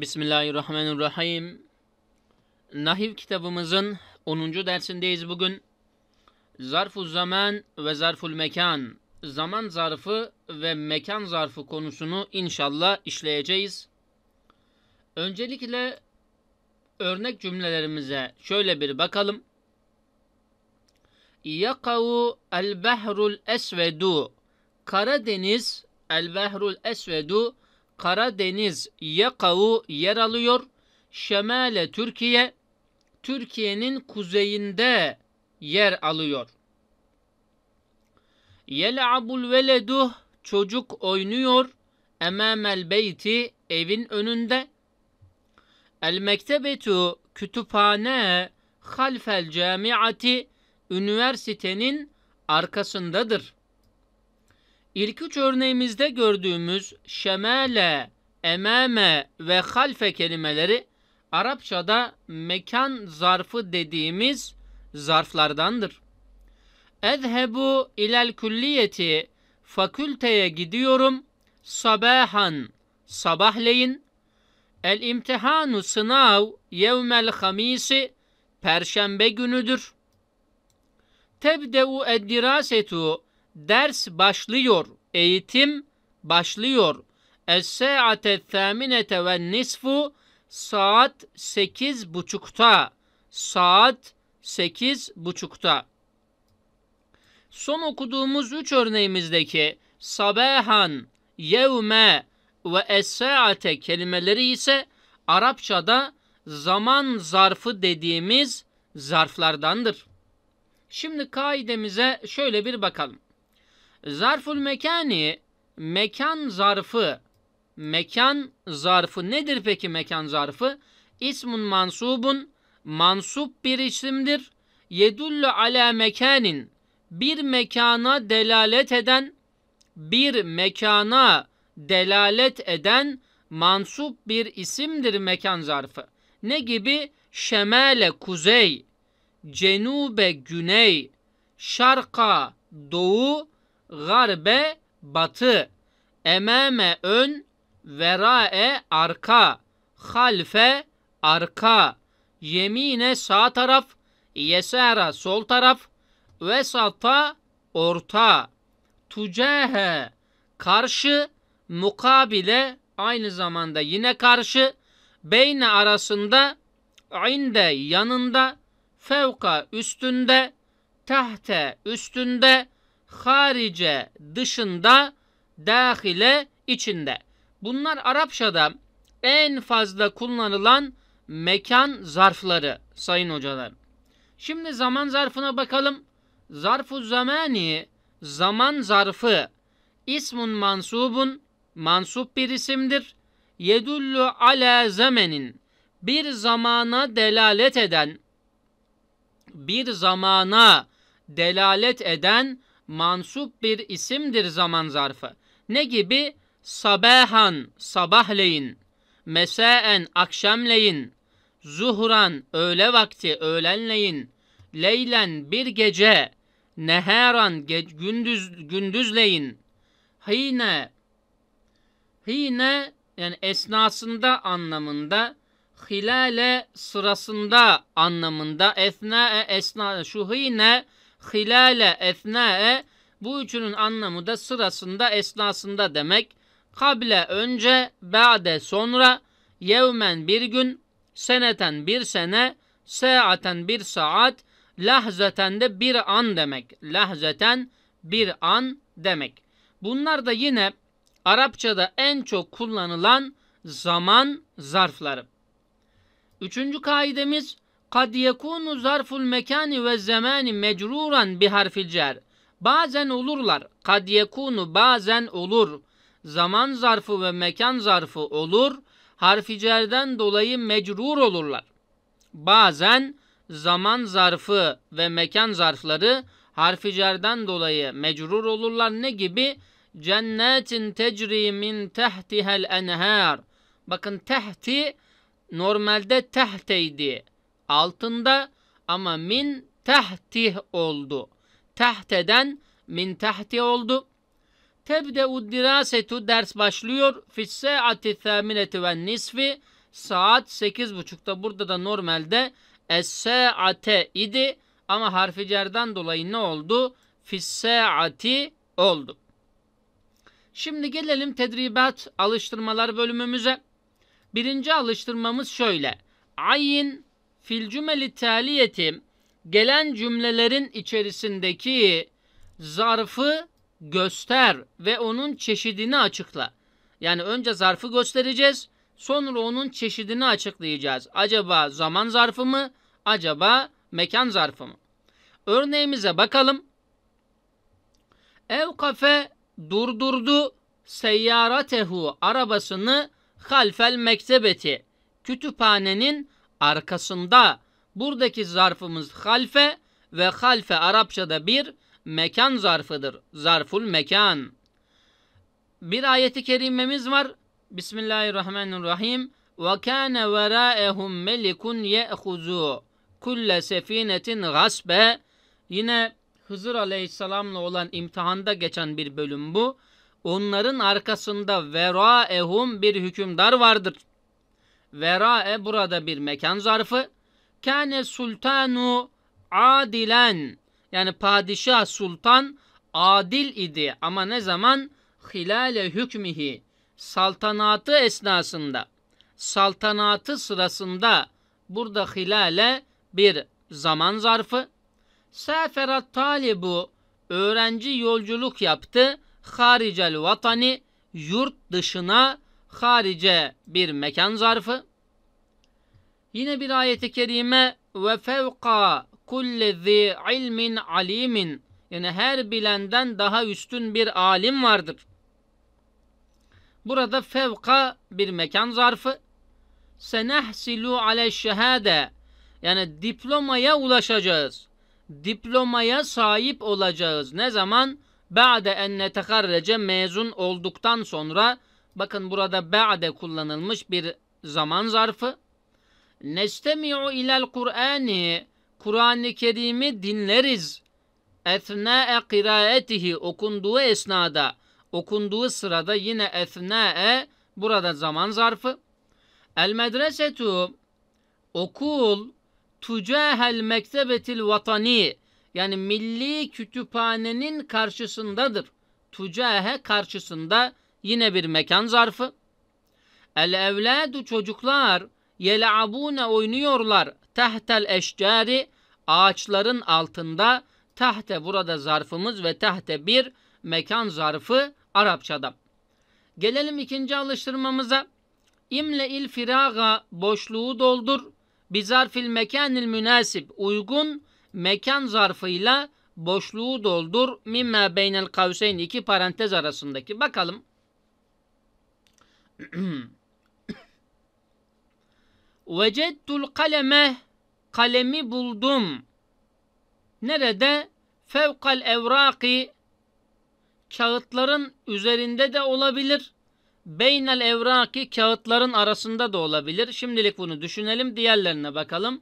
Bismillahirrahmanirrahim. Nahiv kitabımızın 10. dersindeyiz bugün. Zarfu zaman ve zarful mekan, zaman zarfı ve mekan zarfı konusunu inşallah işleyeceğiz. Öncelikle örnek cümlelerimize şöyle bir bakalım. Yakavu el behrul esvedu Karadeniz el behrul esvedu Karadeniz yakavu yer alıyor. Şemale Türkiye, Türkiye'nin kuzeyinde yer alıyor. Yel'abul veleduh, çocuk oynuyor. Emamel beyti, evin önünde. El mektebetu, kütüphane, halfel camiati, üniversitenin arkasındadır. İlk üç örneğimizde gördüğümüz şemale, emame ve halfe kelimeleri Arapçada mekan zarfı dediğimiz zarflardandır. Ezhebu ilel külliyeti fakülteye gidiyorum sabahan sabahleyin el imtihanu sınav yevmel hamisi perşembe günüdür. Tebdeu eddirasetu Ders başlıyor. Eğitim başlıyor. Es-sa'ate thaminete ve nisfu saat sekiz buçukta. Saat sekiz buçukta. Son okuduğumuz üç örneğimizdeki sabahan, yevme ve es-saate kelimeleri ise Arapçada zaman zarfı dediğimiz zarflardandır. Şimdi kaidemize şöyle bir bakalım. Zarful mekani mekan zarfı. Mekan zarfı nedir peki mekan zarfı? İsmun mansubun mansup bir isimdir. Yedullu ala mekanin bir mekana delalet eden bir mekana delalet eden mansup bir isimdir mekan zarfı. Ne gibi? Şemale kuzey, cenube güney, şarka doğu, garbe batı, emame ön, verae arka, halfe arka, yemine sağ taraf, yesara sol taraf, vesata orta, tucahe karşı, mukabile aynı zamanda yine karşı, beyne arasında, inde yanında, fevka üstünde, tahte üstünde, harice dışında, dahile içinde. Bunlar Arapçada en fazla kullanılan mekan zarfları sayın hocalar. Şimdi zaman zarfına bakalım. Zarfu zamani, zaman zarfı ismun mansubun, mansup bir isimdir. Yedullu ala zamenin, bir zamana delalet eden, bir zamana delalet eden mansup bir isimdir zaman zarfı. Ne gibi? Sabahan, sabahleyin. Mesaen, akşamleyin. Zuhran, öğle vakti, öğlenleyin. Leylen, bir gece. Neheran, ge gündüz, gündüzleyin. Hine, hine yani esnasında anlamında hilale sırasında anlamında esna esna şu hine hilale, esnae bu üçünün anlamı da sırasında esnasında demek. Kable önce, ba'de sonra, yevmen bir gün, seneten bir sene, saaten bir saat, lahzeten de bir an demek. Lahzeten bir an demek. Bunlar da yine Arapçada en çok kullanılan zaman zarfları. Üçüncü kaidemiz kad yekunu zarful mekani ve zemani mecruran bi harfil cer. Bazen olurlar. Kad yekunu bazen olur. Zaman zarfı ve mekan zarfı olur. Harfi cerden dolayı mecrur olurlar. Bazen zaman zarfı ve mekan zarfları harfi cerden dolayı mecrur olurlar. Ne gibi? Cennetin tecri min tehtihel enhar. Bakın tehti normalde tehteydi altında ama min tahtih oldu. tehteden min tahti oldu. Tebde'u dirasetu ders başlıyor. ati thamineti ve nisfi saat sekiz buçukta burada da normalde esse ate idi ama harfi cerden dolayı ne oldu? ati oldu. Şimdi gelelim tedribat alıştırmalar bölümümüze. Birinci alıştırmamız şöyle. Ayin fil cümeli taliyeti gelen cümlelerin içerisindeki zarfı göster ve onun çeşidini açıkla. Yani önce zarfı göstereceğiz. Sonra onun çeşidini açıklayacağız. Acaba zaman zarfı mı? Acaba mekan zarfı mı? Örneğimize bakalım. Ev kafe durdurdu seyyaratehu arabasını halfel mektebeti kütüphanenin arkasında buradaki zarfımız halfe ve halfe Arapçada bir mekan zarfıdır. Zarful mekan. Bir ayeti kerimemiz var. Bismillahirrahmanirrahim. Ve kâne verâehum melikun ye'huzû kulle sefinetin gasbe. Yine Hızır Aleyhisselam'la olan imtihanda geçen bir bölüm bu. Onların arkasında verâehum bir hükümdar vardır. Verae burada bir mekan zarfı. Kâne sultanu adilen. Yani padişah sultan adil idi ama ne zaman? Hilale hükmihi. Saltanatı esnasında. Saltanatı sırasında. Burada hilale bir zaman zarfı. Seferat talibu öğrenci yolculuk yaptı. Haricel vatani yurt dışına harice bir mekan zarfı. Yine bir ayeti kerime ve fevka kulle zi ilmin alimin yani her bilenden daha üstün bir alim vardır. Burada fevka bir mekan zarfı. Senehsilu ale şehade yani diplomaya ulaşacağız. Diplomaya sahip olacağız. Ne zaman? Ba'de en neteharrece mezun olduktan sonra Bakın burada ba'de kullanılmış bir zaman zarfı. Nestemi'u ilel Kur'ani. Kur'an-ı Kerim'i dinleriz. Ethna'e kiraetihi okunduğu esnada, okunduğu sırada yine ethna'e burada zaman zarfı. El medresetu okul tücahel mektebetil vatani yani milli kütüphanenin karşısındadır. Tücahe karşısında yine bir mekan zarfı. El evladu çocuklar yelabune oynuyorlar tehtel eşcari ağaçların altında tahte burada zarfımız ve tahte bir mekan zarfı Arapçada. Gelelim ikinci alıştırmamıza. İmle il firaga boşluğu doldur. zarfil mekanil münasip uygun mekan zarfıyla boşluğu doldur. Mimme beynel kavseyn iki parantez arasındaki. Bakalım. Vecettul kaleme kalemi buldum. Nerede? Fevkal evraki kağıtların üzerinde de olabilir. Beynel evraki kağıtların arasında da olabilir. Şimdilik bunu düşünelim. Diğerlerine bakalım.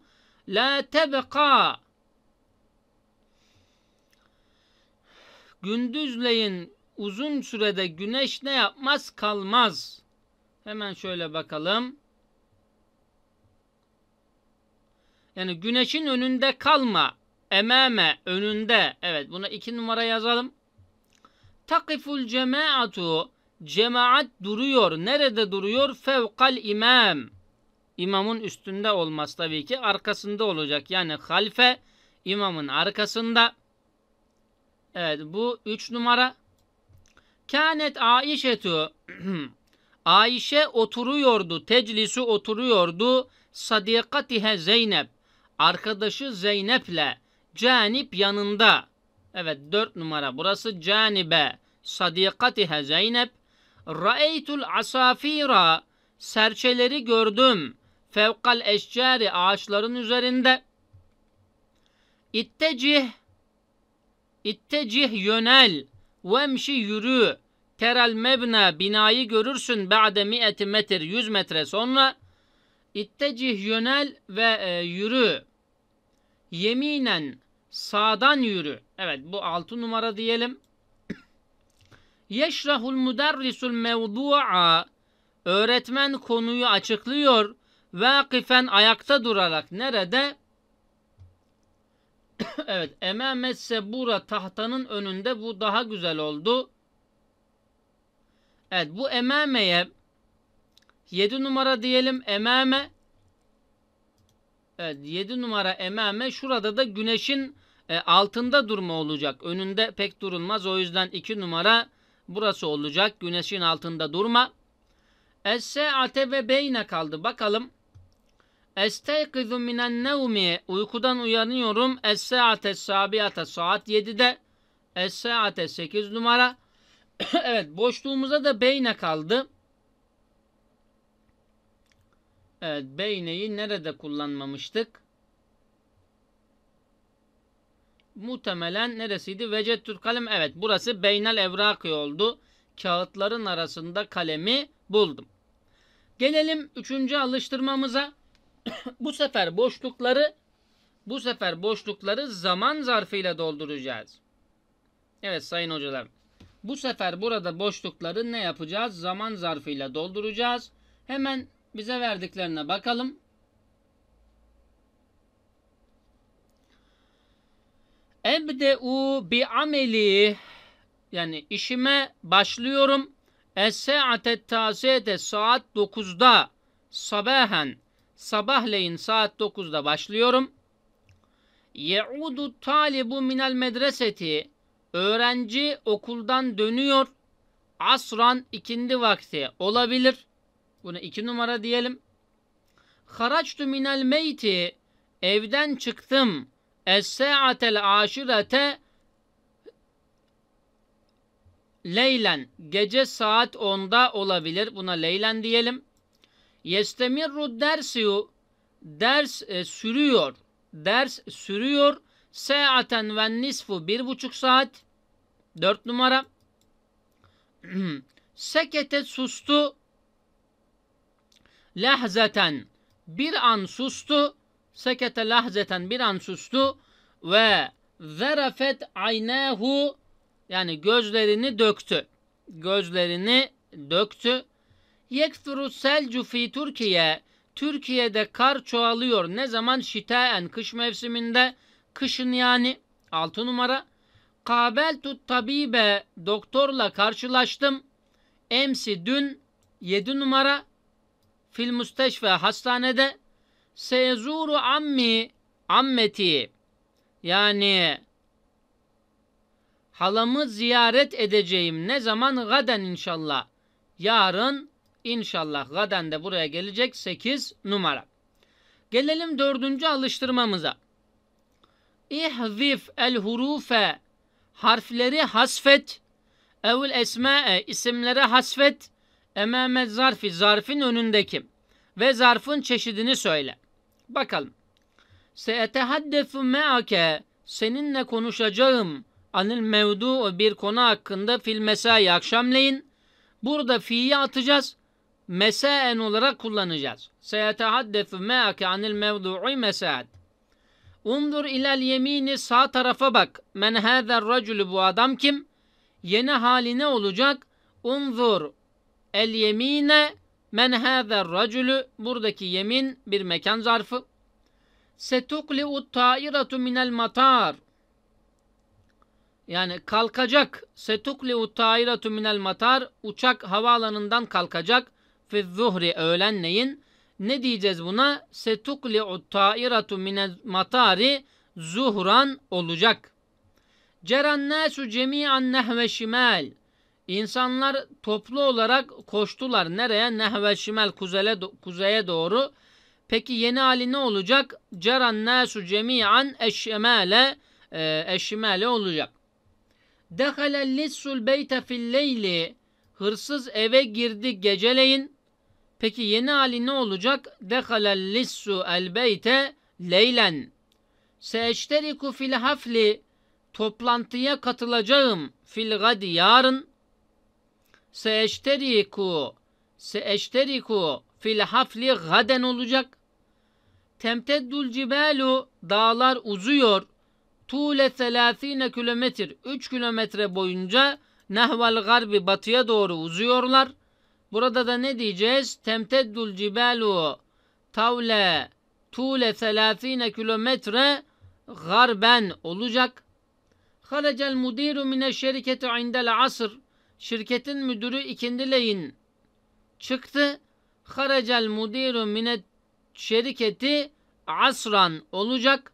La tebeka Gündüzleyin uzun sürede güneş ne yapmaz kalmaz. Hemen şöyle bakalım. Yani güneşin önünde kalma. Emame önünde. Evet buna iki numara yazalım. Takiful cemaatu. Cemaat duruyor. Nerede duruyor? Fevkal imam. İmamın üstünde olmaz tabii ki. Arkasında olacak. Yani halfe imamın arkasında. Evet bu üç numara. Kânet Aişetu. Ayşe oturuyordu, teclisi oturuyordu. Sadikatihe Zeynep, arkadaşı Zeynep'le, canip yanında. Evet dört numara burası canibe, sadikatihe Zeynep. Ra'eytul asafira, serçeleri gördüm. Fevkal eşcari, ağaçların üzerinde. İttecih, ittecih yönel, vemşi yürü. Kerel mebna binayı görürsün ba'de mi'eti metre 100 metre sonra ittecih yönel ve e, yürü. Yeminen sağdan yürü. Evet bu 6 numara diyelim. Yeşrahul müderrisul mevdu'a Öğretmen konuyu açıklıyor. Vakifen ayakta durarak. Nerede? evet. Emame sebura tahtanın önünde bu daha güzel oldu. Evet bu emameye 7 numara diyelim emame. Evet 7 numara emame şurada da güneşin e, altında durma olacak. Önünde pek durulmaz. O yüzden 2 numara burası olacak. Güneşin altında durma. Es-se'ate ve beyne kaldı. Bakalım. Esteykizu minen nevmi. Uykudan uyanıyorum. Es-se'ate sabiyate saat 7'de. Es-se'ate 8 numara. evet boşluğumuza da beyne kaldı. Evet beyneyi nerede kullanmamıştık? Muhtemelen neresiydi? Vecettür kalem. Evet burası beynel evrakı oldu. Kağıtların arasında kalemi buldum. Gelelim üçüncü alıştırmamıza. bu sefer boşlukları bu sefer boşlukları zaman zarfıyla dolduracağız. Evet sayın hocalarım. Bu sefer burada boşlukları ne yapacağız? Zaman zarfıyla dolduracağız. Hemen bize verdiklerine bakalım. Ebde'u bi ameli yani işime başlıyorum. Es-saate tasiyete saat 9'da sabahen sabahleyin saat 9'da başlıyorum. Yeudu talibu minel medreseti Öğrenci okuldan dönüyor. Asran ikindi vakti olabilir. Bunu iki numara diyelim. Haraçtu minel meyti evden çıktım. Es-sa'atel aşirete leylen gece saat 10'da olabilir. Buna leylen diyelim. Yestemirru dersiyu ders e, sürüyor. Ders sürüyor. Saaten ve nisfu bir buçuk saat. Dört numara. Sekete sustu. Lahzeten. Bir an sustu. Sekete lahzeten bir an sustu. Ve zerafet aynahu. Yani gözlerini döktü. Gözlerini döktü. Yekturu selcu fi Türkiye. Türkiye'de kar çoğalıyor. Ne zaman? Şitaen kış mevsiminde. Kışın yani. Altı numara. Kabeltu tabibe doktorla karşılaştım. Emsi dün 7 numara fil müsteşfe hastanede sezuru ammi ammeti yani halamı ziyaret edeceğim. Ne zaman? Gaden inşallah. Yarın inşallah gaden de buraya gelecek 8 numara. Gelelim dördüncü alıştırmamıza. İhzif el hurufe harfleri hasfet. evl esma'e isimlere hasfet. Emame zarfi zarfın önündeki ve zarfın çeşidini söyle. Bakalım. Seetehaddefu me'ake seninle konuşacağım anil mevdu bir konu hakkında fil mesai akşamleyin. Burada fi'yi atacağız. Mesaen olarak kullanacağız. Seetehaddefu me'ake anil mevdu'i mesaat. Undur ilal yemini sağ tarafa bak. Men hâzer racülü bu adam kim? Yeni hali ne olacak? Undur el yemine men hâzer racülü. Buradaki yemin bir mekan zarfı. Setukli'u ta'iratu minel matar. Yani kalkacak. Setukli'u ta'iratu minel matar. Uçak havaalanından kalkacak. Fizzuhri öğlenleyin. Ne diyeceğiz buna? Setukli'u ta'iratu minel matari zuhran olacak. Cerennâsu cemi'an nehve şimal. İnsanlar toplu olarak koştular. Nereye? Nehve şimal kuzeye, kuzeye doğru. Peki yeni hali ne olacak? Cerennâsu cemi'an eşşemale e, eşşemale olacak. Dehale lissul beyte fil Hırsız eve girdi geceleyin. Peki yeni hali ne olacak? Dehalel lissu el beyte leylen. Seeşteriku fil hafli. Toplantıya katılacağım. Fil gadi yarın. Seeşteriku. Seeşteriku fil hafli gaden olacak. Temteddül cibelu dağlar uzuyor. Tule 30 kilometre 3 kilometre boyunca nehval garbi batıya doğru uzuyorlar.'' Burada da ne diyeceğiz? Temteddul cibalu tavle tule 30 kilometre garben olacak. Haracel müdiru mine şirketi indel asr. Şirketin müdürü ikindileyin çıktı. Haracel müdiru mine şirketi asran olacak.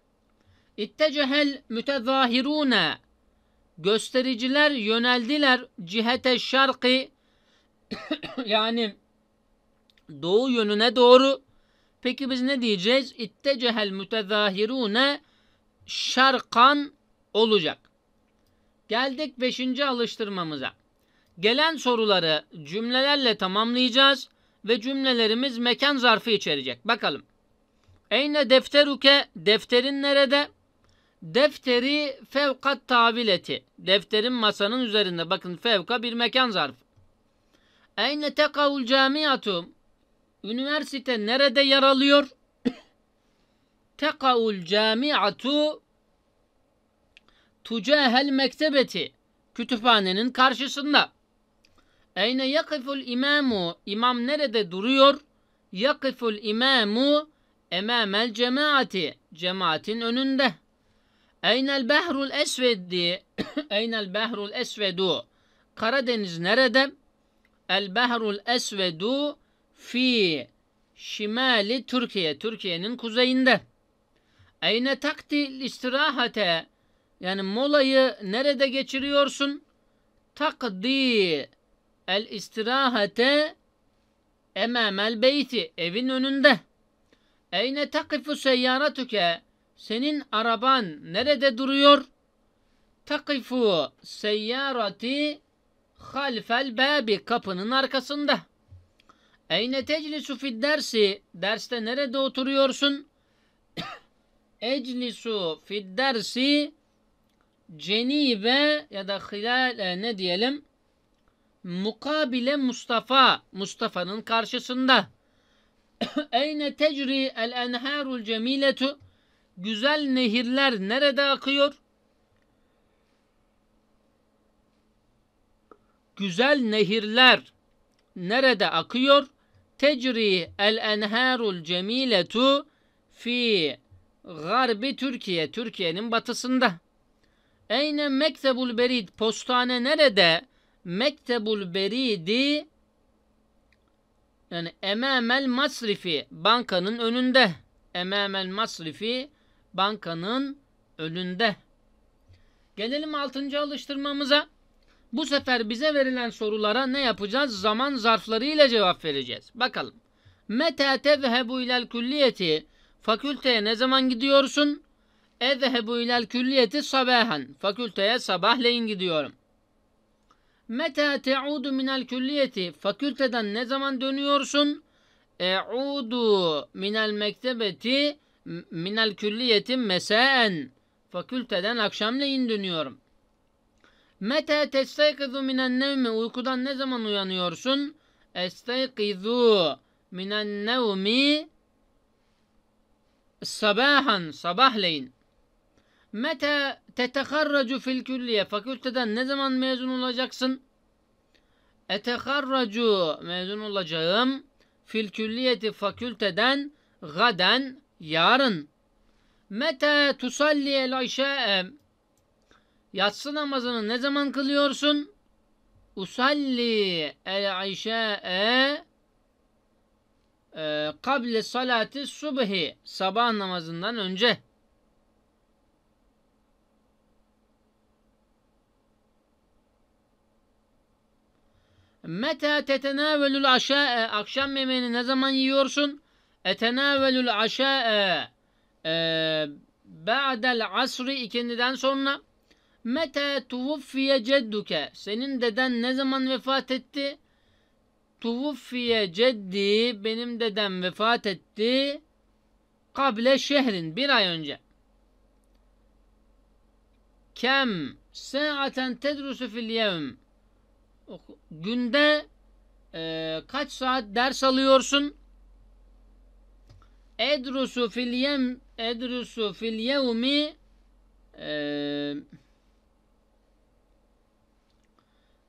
İttecehel mütezahirune göstericiler yöneldiler cihete şarkı yani doğu yönüne doğru. Peki biz ne diyeceğiz? İttecehel mütezahirune şarkan olacak. Geldik beşinci alıştırmamıza. Gelen soruları cümlelerle tamamlayacağız ve cümlelerimiz mekan zarfı içerecek. Bakalım. Eyne defteruke defterin nerede? Defteri fevkat tavileti. Defterin masanın üzerinde. Bakın fevka bir mekan zarfı. Eyne tekavul camiatu? Üniversite nerede yer alıyor? tekavul camiatu tucahel mektebeti kütüphanenin karşısında. Eyne yakiful imamu? İmam nerede duruyor? Yakiful imamu emamel cemaati cemaatin önünde. Eynel behrul esvedi Eynel behrul esvedu Karadeniz nerede? El Behrul Esvedu fi şimali Türkiye. Türkiye'nin kuzeyinde. Eyne taktil istirahate yani molayı nerede geçiriyorsun? Takdi el istirahate emamel beyti evin önünde. Eyne takifu seyyaratüke senin araban nerede duruyor? Takifu seyyarati Halfel bebi kapının arkasında. Eyne teclisu fid dersi derste nerede oturuyorsun? Eclisu fid dersi cenibe ya da hilal e, ne diyelim? Mukabile Mustafa. Mustafa'nın karşısında. Eyne tecri el enharul cemiletu. Güzel nehirler nerede akıyor? güzel nehirler nerede akıyor? Tecri el enharul cemiletu fi garbi Türkiye. Türkiye'nin batısında. Eyne mektebul berid. Postane nerede? Mektebul beridi yani emamel masrifi bankanın önünde. Emamel masrifi bankanın önünde. Gelelim altıncı alıştırmamıza. Bu sefer bize verilen sorulara ne yapacağız? Zaman zarfları ile cevap vereceğiz. Bakalım. Meta tezhebu ilel külliyeti Fakülteye ne zaman gidiyorsun? Ezhebu ilel külliyeti sabahan. Fakülteye sabahleyin gidiyorum. Meta te'udu minel külliyeti Fakülteden ne zaman dönüyorsun? E'udu minel mektebeti minel külliyeti mesen. Fakülteden akşamleyin dönüyorum. Mete testaykizu minen nevmi. Uykudan ne zaman uyanıyorsun? Estaykizu minen nevmi sabahan. Sabahleyin. Meta teteharracu fil külliye. Fakülteden ne zaman mezun olacaksın? Eteharracu mezun olacağım. Fil külliyeti fakülteden gaden yarın. Meta tusalli el işa'e Yatsı namazını ne zaman kılıyorsun? Usalli el işa'e e, kable salati subhi sabah namazından önce. Meta tetenavelul aşa'e akşam yemeğini ne zaman yiyorsun? Etenavelul aşa'e e, ba'del asri ikindiden sonra Mete tuvuffiye cedduke. Senin deden ne zaman vefat etti? Tuvuffiye ceddi. Benim dedem vefat etti. Kable şehrin. Bir ay önce. Kem saaten tedrusu fil yevm. Günde e, kaç saat ders alıyorsun? Edrusu fil yem edrusu fil yevmi eee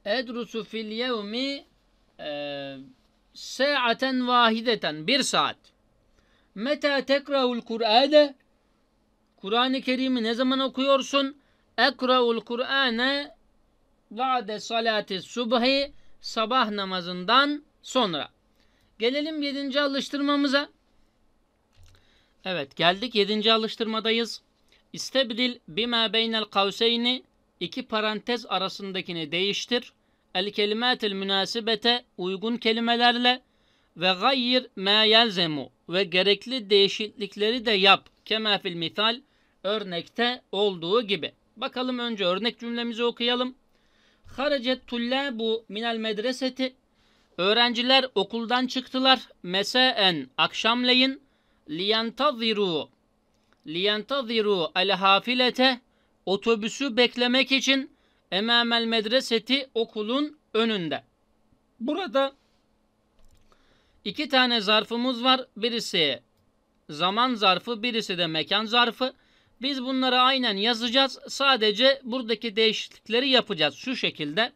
Edrusu fil yevmi e, sa'aten vahideten bir saat. Meta tekraul Kur'an'e Kur'an-ı Kerim'i ne zaman okuyorsun? Ekraul Kur'an'e ba'de salati subhi sabah namazından sonra. Gelelim yedinci alıştırmamıza. Evet geldik yedinci alıştırmadayız. İstebdil bima beynel kavseyni iki parantez arasındakini değiştir. El kelimatil münasibete uygun kelimelerle ve gayr ma yelzemu ve gerekli değişiklikleri de yap. Kema fil misal örnekte olduğu gibi. Bakalım önce örnek cümlemizi okuyalım. Haracet tullabu minel medreseti Öğrenciler okuldan çıktılar. Mesaen akşamleyin liyentaziru liyentaziru el hafilete otobüsü beklemek için Emamel Medreseti okulun önünde. Burada iki tane zarfımız var. Birisi zaman zarfı, birisi de mekan zarfı. Biz bunları aynen yazacağız. Sadece buradaki değişiklikleri yapacağız şu şekilde.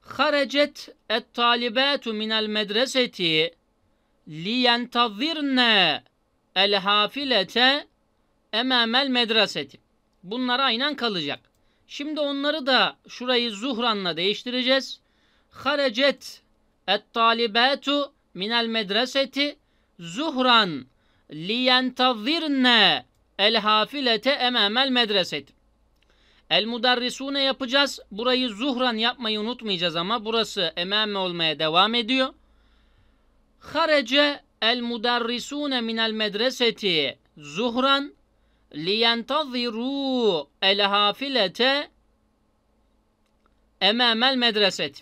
Haracet et talibatu minel medreseti liyentazirne el hafilete emamel medreseti. Bunlar aynen kalacak. Şimdi onları da şurayı zuhranla değiştireceğiz. Harecet et talibatu minel medreseti zuhran li liyentazirne el hafilete ememel medreset. El mudarrisune yapacağız. Burayı zuhran yapmayı unutmayacağız ama burası ememe olmaya devam ediyor. Harece el mudarrisune minel medreseti zuhran لينتظروا الهافلة أمام المدرسة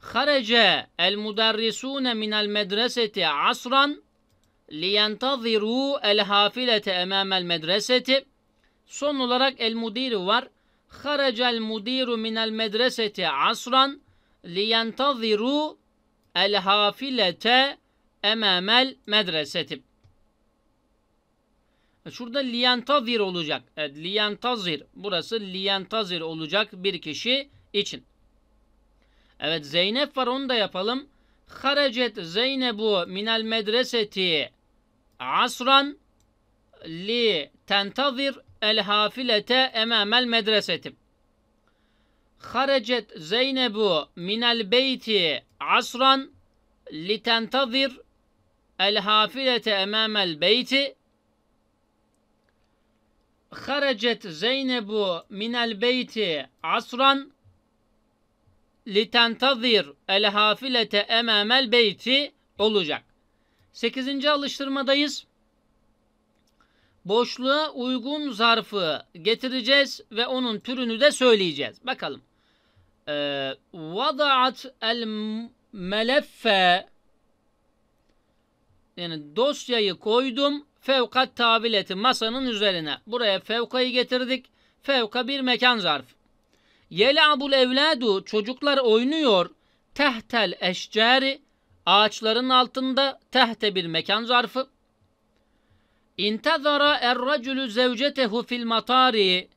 خرج المدرسون من المدرسة عصرا لينتظروا الهافلة أمام المدرسة son olarak el müdürü var. Haracel müdürü minel medreseti asran liyantaziru el hafilete emamel medreseti. E, şurada liyentazir olacak. Evet liyentazir. Burası liyentazir olacak bir kişi için. Evet Zeynep var onu da yapalım. Haracet Zeynepu minel medreseti asran li tentazir el hafilete emamel medreseti. Haracet Zeynepu minel beyti asran li tentazir el hafilete emamel beyti haracet Zeynebu minel beyti asran litentazir el hafilete emamel beyti olacak. 8. alıştırmadayız. Boşluğa uygun zarfı getireceğiz ve onun türünü de söyleyeceğiz. Bakalım. Ee, vadaat el meleffe yani dosyayı koydum Fevkat tabileti masanın üzerine. Buraya fevkayı getirdik. Fevka bir mekan zarfı. Yelabul evladu çocuklar oynuyor. Tehtel eşcari ağaçların altında tehte bir mekan zarfı. İntazara erracülü zevcetehu fil matari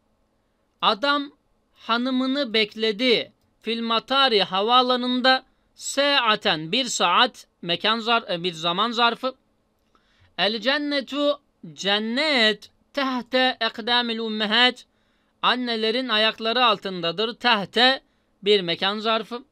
adam hanımını bekledi. Fil matari havaalanında saaten bir saat mekan zar e, bir zaman zarfı. El cennetu cennet tehte ekdamil ummehat annelerin ayakları altındadır. Tehte bir mekan zarfı.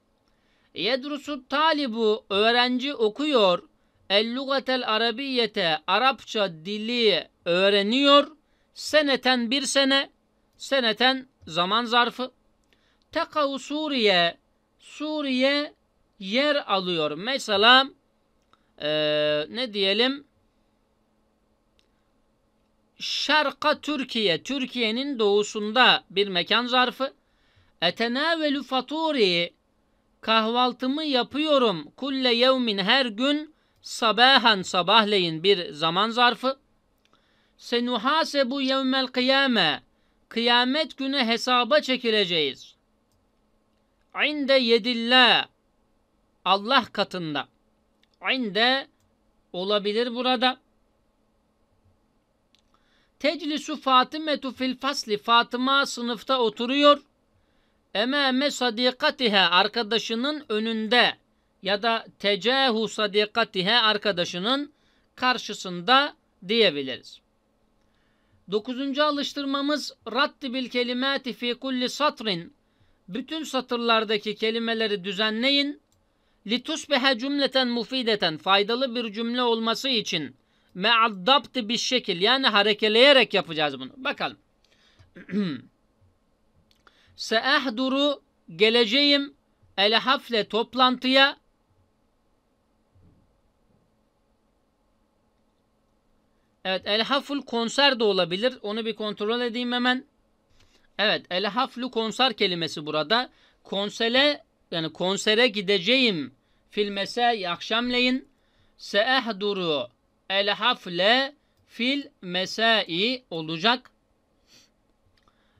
Yedrusu talibu öğrenci okuyor. El lugatel arabiyete Arapça dili öğreniyor. Seneten bir sene. Seneten zaman zarfı. Tekav Suriye Suriye yer alıyor. Mesela e, ne diyelim? şerka Türkiye, Türkiye'nin doğusunda bir mekan zarfı. Etenavelü faturi, kahvaltımı yapıyorum kulle yevmin her gün sabahan sabahleyin bir zaman zarfı. Senuhasebu yevmel kıyame, kıyamet günü hesaba çekileceğiz. İnde yedillah, Allah katında. İnde olabilir burada. Teclisu Fatimetu fil fasli. Fatıma sınıfta oturuyor. Emame sadikatihe arkadaşının önünde ya da tecahu sadikatihe arkadaşının karşısında diyebiliriz. Dokuzuncu alıştırmamız Raddi raddibil kelimati fi kulli satrin. Bütün satırlardaki kelimeleri düzenleyin. Litusbehe cümleten mufideten faydalı bir cümle olması için me'addabti bir şekil yani harekeleyerek yapacağız bunu. Bakalım. Seahduru geleceğim el hafle toplantıya Evet el haful konser de olabilir. Onu bir kontrol edeyim hemen. Evet el haflu konser kelimesi burada. Konsele yani konsere gideceğim filmese akşamleyin seahduru el hafle fil mesai olacak.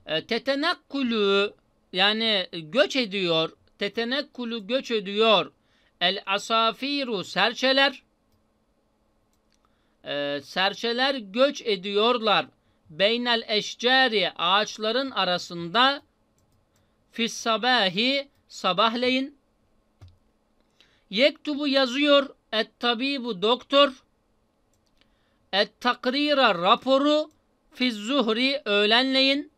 E, tetenekkulu yani göç ediyor. Tetenekkulu göç ediyor. El asafiru serçeler. E, serçeler göç ediyorlar. Beynel eşcari ağaçların arasında fis sabahi sabahleyin. Yektubu yazıyor. Et tabibu doktor Et takrira raporu fizzuhri öğlenleyin.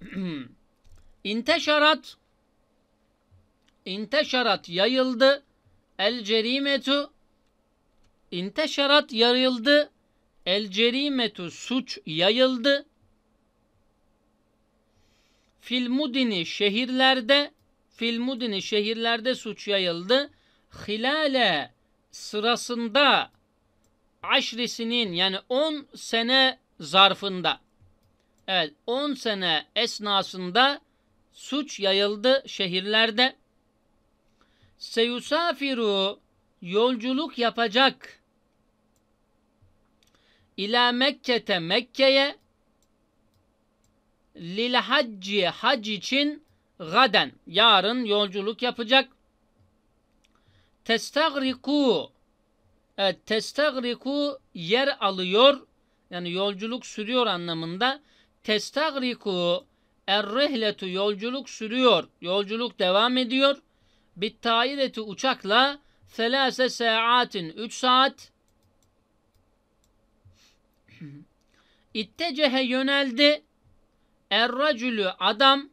İnteşarat İnteşarat yayıldı. El cerimetu İnteşarat yayıldı. El cerimetu suç yayıldı. Filmudini şehirlerde filmudini şehirlerde suç yayıldı. Hilale sırasında aşresinin yani 10 sene zarfında evet 10 sene esnasında suç yayıldı şehirlerde. Seyusafiru yolculuk yapacak. ila Mekke'te Mekke'ye lil hacci hac için gaden yarın yolculuk yapacak. Testagriku Evet testagriku yer alıyor. Yani yolculuk sürüyor anlamında. Testagriku errehletu yolculuk sürüyor. Yolculuk devam ediyor. Bittayireti uçakla selase saatin 3 saat. ittecehe yöneldi. Erracülü adam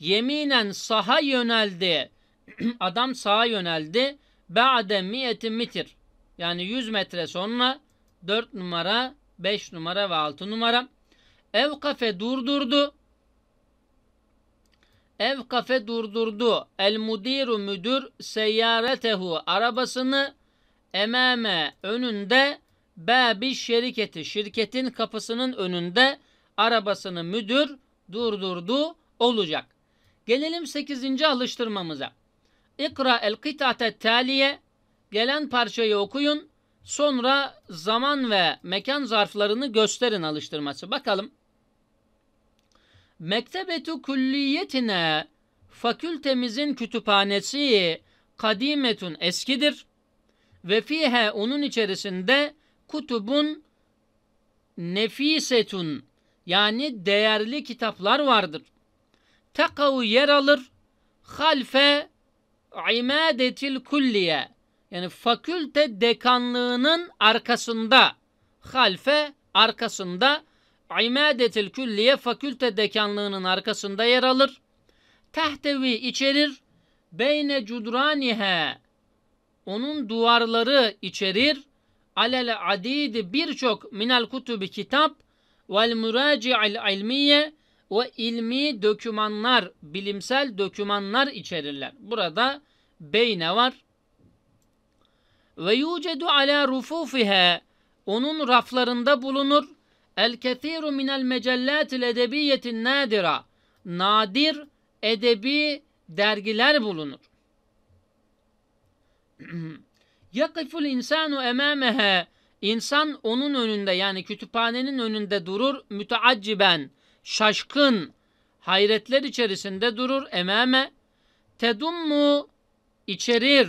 yeminen saha yöneldi. Adam sağa yöneldi. Ba'de miyeti mitir. Yani 100 metre sonra 4 numara, 5 numara ve 6 numara. Ev kafe durdurdu. Ev kafe durdurdu. El müdiru müdür seyyaretehu arabasını ememe önünde babi şirketi şirketin kapısının önünde arabasını müdür durdurdu olacak. Gelelim 8. alıştırmamıza. İkra el kıtate taliye gelen parçayı okuyun. Sonra zaman ve mekan zarflarını gösterin alıştırması. Bakalım. Mektebetu külliyetine fakültemizin kütüphanesi kadimetun eskidir. Ve fihe onun içerisinde kutubun nefisetun yani değerli kitaplar vardır. Tekav yer alır. Halfe imadetil kulliye yani fakülte dekanlığının arkasında halfe arkasında imadetil külliye fakülte dekanlığının arkasında yer alır. Tehtevi içerir. Beyne cudranihe onun duvarları içerir. Alel adidi birçok minel kutubi kitap vel müraci'il ilmiye o ilmi dökümanlar, bilimsel dökümanlar içerirler. Burada beyne var. Ve yucedu ala rufufihe, onun raflarında bulunur. El kethiru minel mecellatil edebiyetin nadira nadir edebi dergiler bulunur. Yakiful insanu emamehe insan onun önünde yani kütüphanenin önünde durur müteacciben şaşkın hayretler içerisinde durur. Emame tedummu içerir.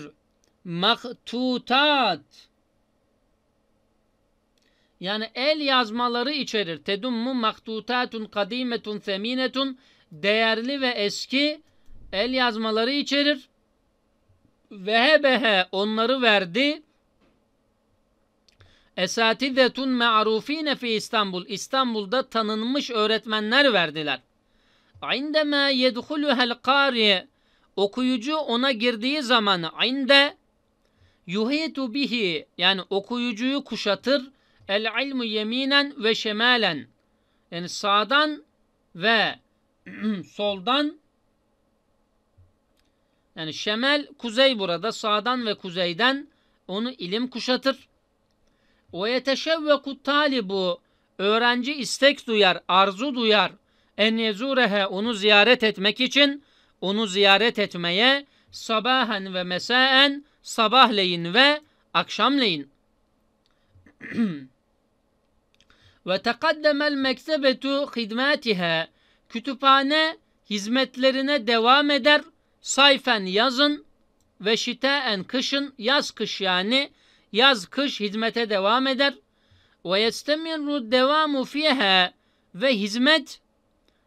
Maktutat yani el yazmaları içerir. Tedummu maktutatun kadimetun seminetun değerli ve eski el yazmaları içerir. Vehebehe onları verdi. Esatidetun me'arufine fi İstanbul. İstanbul'da tanınmış öğretmenler verdiler. İndeme yedhuluhel kari. Okuyucu ona girdiği zaman inde yuhitu bihi yani okuyucuyu kuşatır el ilmu yeminen ve şemalen yani sağdan ve soldan yani şemel kuzey burada sağdan ve kuzeyden onu ilim kuşatır o kuttali bu öğrenci istek duyar, arzu duyar. En yezurehe onu ziyaret etmek için onu ziyaret etmeye sabahen ve mesaen sabahleyin ve akşamleyin. ve tekaddemel mektebetu hidmetihe kütüphane hizmetlerine devam eder. Sayfen yazın ve şitaen kışın yaz kış yani Yaz kış hizmete devam eder. Ve yestemirru devamu fiha ve hizmet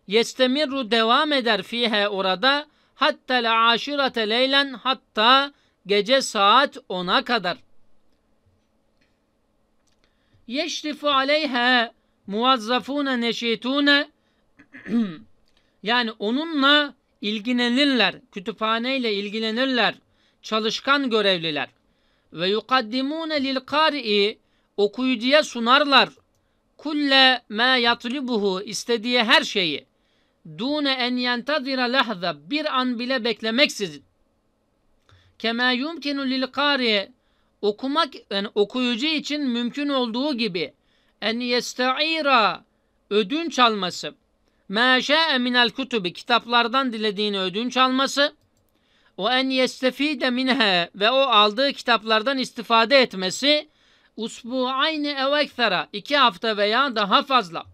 yestemirru devam eder fihe orada hatta la aşirete leylen hatta gece saat 10'a kadar. Yeşrifu aleyha muvazzafune neşitune yani onunla ilgilenirler, kütüphaneyle ilgilenirler, çalışkan görevliler ve yukaddimune lil kari'i okuyucuya sunarlar. Kulle ma yatlibuhu istediği her şeyi. Dune en yentazira lahza bir an bile beklemeksizin. Kema yumkinu lil kari okumak yani okuyucu için mümkün olduğu gibi en yesta'ira ödünç alması. Ma şa'e minel kutubi kitaplardan dilediğini ödünç alması o en yestefide minhe ve o aldığı kitaplardan istifade etmesi usbu aynı evekthara iki hafta veya daha fazla.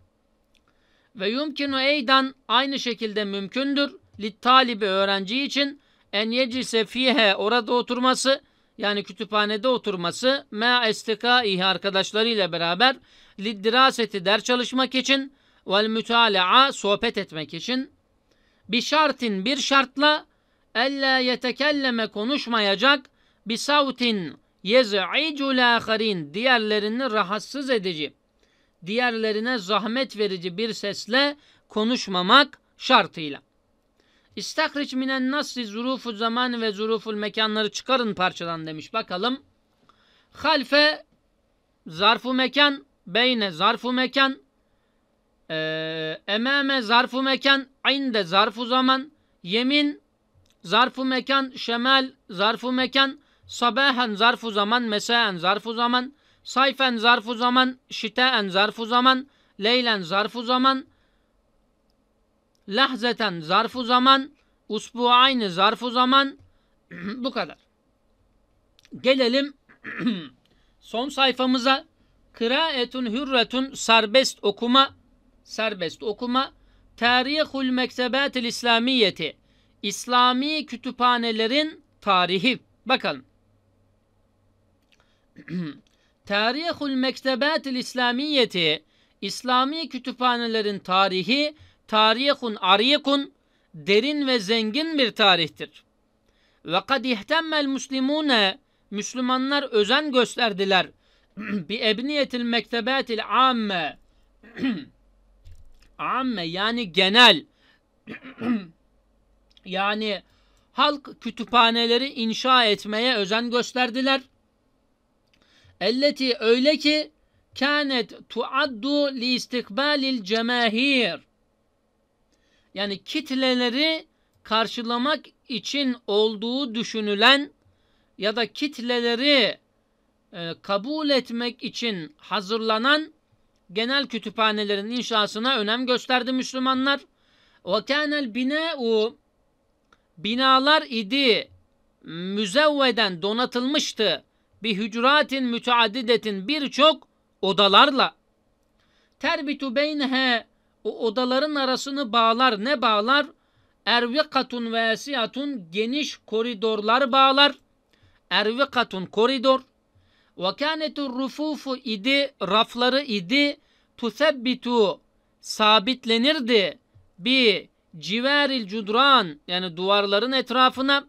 Ve yumkinu eydan aynı şekilde mümkündür. Lit talibi öğrenci için en yecise fihe orada oturması yani kütüphanede oturması ma estikaihi arkadaşlarıyla beraber liddiraseti ders çalışmak için vel mütalaa sohbet etmek için bir şartın bir şartla Elle yetekelleme konuşmayacak bir savtin yez'icu lâkharin diğerlerini rahatsız edici diğerlerine zahmet verici bir sesle konuşmamak şartıyla. İstakriç minen nasri zurufu zaman ve zuruful mekanları çıkarın parçadan demiş. Bakalım. Halfe zarfu mekan, beyne zarfu mekan, e, emame zarfu mekan, inde zarfu zaman, yemin zarfu mekan şemel, zarfu mekan sabahen zarfu zaman, mesaen zarfu zaman, sayfen zarfu zaman, şitaen zarfu zaman, leylen zarfu zaman, lahzeten zarfu zaman, usbu aynı, zarfu zaman bu kadar. Gelelim son sayfamıza. Kıraetun hürretun serbest okuma serbest okuma Tarihul Mektebatil İslamiyeti İslami kütüphanelerin tarihi. Bakın. Tarihul Mektebatil İslamiyeti İslami kütüphanelerin tarihi tarihun arikun derin ve zengin bir tarihtir. Ve kad ihtemmel muslimune Müslümanlar özen gösterdiler. Bi ebniyetil mektebatil amme amme yani genel yani halk kütüphaneleri inşa etmeye özen gösterdiler. Elleti öyle ki kânet tuaddu li istikbalil cemahir. Yani kitleleri karşılamak için olduğu düşünülen ya da kitleleri e, kabul etmek için hazırlanan genel kütüphanelerin inşasına önem gösterdi Müslümanlar. Ve kânel binâ'u binalar idi. Müzevveden donatılmıştı. bir hücratin müteaddidetin birçok odalarla. Terbitu beynehe o odaların arasını bağlar. Ne bağlar? Ervikatun ve esiyatun geniş koridorlar bağlar. Ervikatun koridor. Ve kânetur rufufu idi, rafları idi. Tusebbitu sabitlenirdi. bir civaril cudran yani duvarların etrafına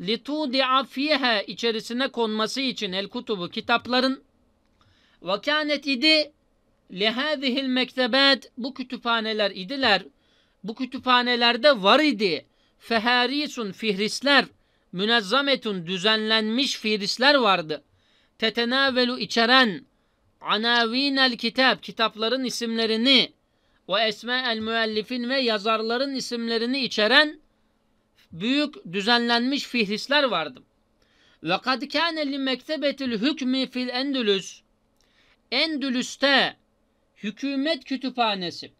litudi'a fiha içerisine konması için el kutubu kitapların ve kânet idi lehâzihil mektebet bu kütüphaneler idiler. Bu kütüphanelerde var idi. Feharisun fihrisler münezzametun düzenlenmiş fihrisler vardı. Tetenavelu içeren anavinel kitap kitapların isimlerini ve esme el müellifin ve yazarların isimlerini içeren büyük düzenlenmiş fihrisler vardı. Ve kad kâne li mektebetil Hükmi fil Endülüs Endülüs'te hükümet kütüphanesi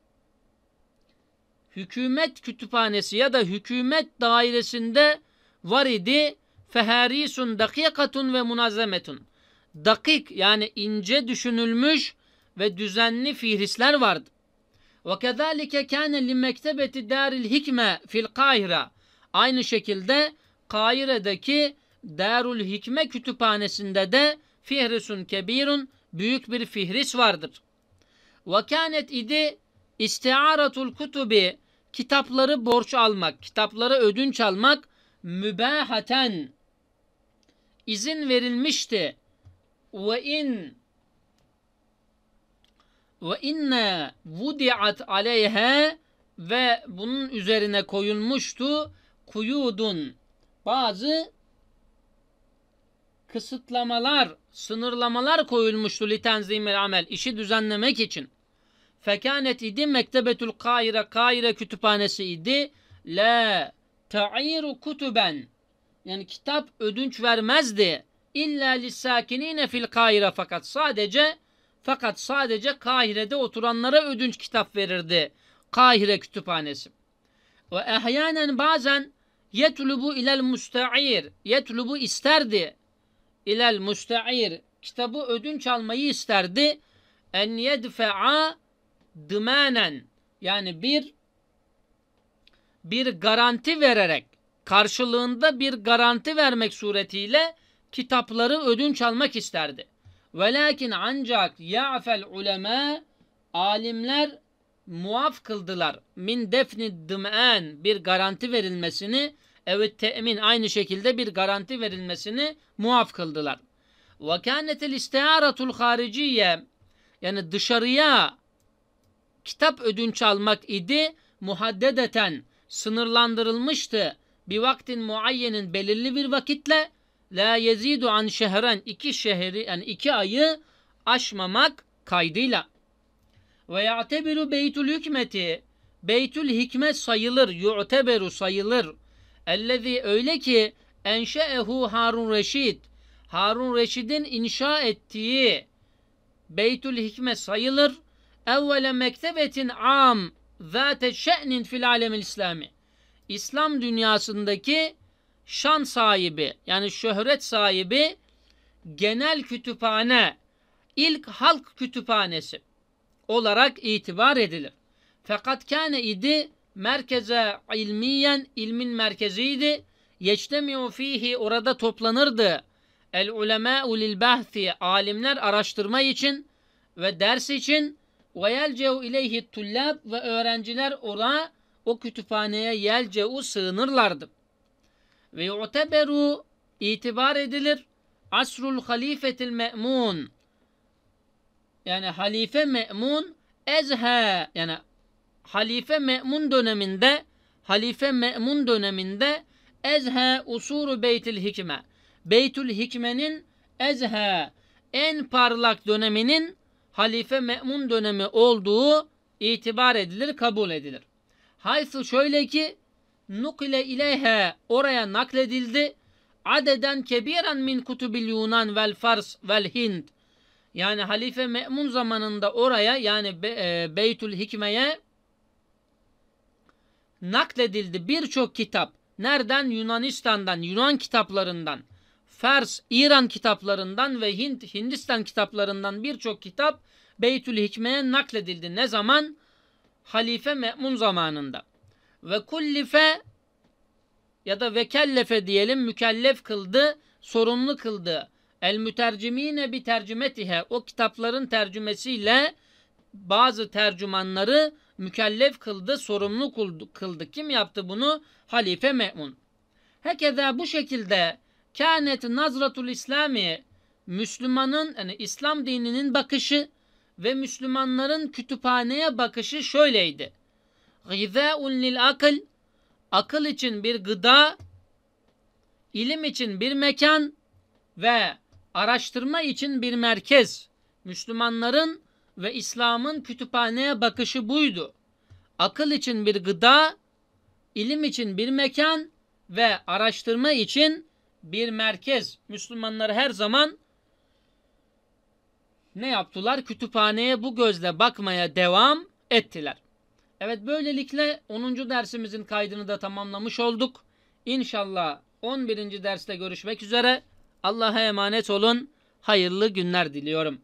hükümet kütüphanesi ya da hükümet dairesinde var idi feharisun dakikatun ve munazametun. Dakik yani ince düşünülmüş ve düzenli fihrisler vardı. Ve kezalike kâne li mektebeti daril hikme fil Kahire. Aynı şekilde Kahire'deki Darul Hikme kütüphanesinde de fihrisun kebirun büyük bir fihris vardır. Ve kânet idi istiaratul kutubi kitapları borç almak, kitapları ödünç almak mübahaten izin verilmişti. Ve ve inne vudiat aleyhe ve bunun üzerine koyulmuştu kuyudun bazı kısıtlamalar, sınırlamalar koyulmuştu litenzimel amel işi düzenlemek için. Fekanet idi mektebetül kaire kaire kütüphanesi idi. La ta'iru kutuben yani kitap ödünç vermezdi. İlla lissakinine fil kaire fakat sadece fakat sadece Kahire'de oturanlara ödünç kitap verirdi. Kahire kütüphanesi. Ve ehyanen bazen yetlubu ilel müste'ir. Yetlubu isterdi. İlel müste'ir. Kitabı ödünç almayı isterdi. En yedfe'a dımanen. Yani bir bir garanti vererek karşılığında bir garanti vermek suretiyle kitapları ödünç almak isterdi. Velakin ancak ya'fel ulema alimler muaf kıldılar. Min defni dım'en bir garanti verilmesini evet temin aynı şekilde bir garanti verilmesini muaf kıldılar. Ve kânetel istiaratul hariciye yani dışarıya kitap ödünç almak idi muhaddedeten sınırlandırılmıştı. Bir vaktin muayyenin belirli bir vakitle la yezidu an şehren iki şehri yani iki ayı aşmamak kaydıyla. Ve ya'tebiru beytül hikmeti beytül hikmet sayılır, yu'teberu sayılır. Ellezi öyle ki enşe'ehu Harun Reşid. Harun Reşid'in inşa ettiği beytül hikmet sayılır. Evvele mektebetin am zâte şe'nin fil alemil İslami. İslam dünyasındaki şan sahibi yani şöhret sahibi genel kütüphane ilk halk kütüphanesi olarak itibar edilir. Fakat kâne idi merkeze ilmiyen ilmin merkeziydi. Yeçtemiu fihi orada toplanırdı. El ulemâ'u ulil bahfi, alimler araştırma için ve ders için ve yelcehu ileyhi tullab ve öğrenciler ora o kütüphaneye yelcehu sığınırlardı ve yu'teberu itibar edilir asrul halifetil me'mun yani halife me'mun ezhe yani halife me'mun döneminde halife me'mun döneminde ezhe usuru beytil hikme beytül hikmenin ezhe en parlak döneminin halife me'mun dönemi olduğu itibar edilir kabul edilir. Haysı şöyle ki nukile ileyhe oraya nakledildi. Adeden kebiren min kutubil Yunan vel Fars vel Hind. Yani Halife Me'mun zamanında oraya yani Be e, Beytül Hikme'ye nakledildi birçok kitap. Nereden? Yunanistan'dan, Yunan kitaplarından, Fars İran kitaplarından ve Hind Hindistan kitaplarından birçok kitap Beytül Hikme'ye nakledildi. Ne zaman? Halife Me'mun zamanında. Ve kullife ya da vekellefe diyelim mükellef kıldı, sorumlu kıldı. El mütercimine bi tercümetihe o kitapların tercümesiyle bazı tercümanları mükellef kıldı, sorumlu kıldı. Kim yaptı bunu? Halife Meun. Hekeda bu şekilde kânet nazratul İslami Müslümanın yani İslam dininin bakışı ve Müslümanların kütüphaneye bakışı şöyleydi. Gıdâun lil akıl. Akıl için bir gıda, ilim için bir mekan ve araştırma için bir merkez. Müslümanların ve İslam'ın kütüphaneye bakışı buydu. Akıl için bir gıda, ilim için bir mekan ve araştırma için bir merkez. Müslümanlar her zaman ne yaptılar? Kütüphaneye bu gözle bakmaya devam ettiler. Evet böylelikle 10. dersimizin kaydını da tamamlamış olduk. İnşallah 11. derste görüşmek üzere. Allah'a emanet olun. Hayırlı günler diliyorum.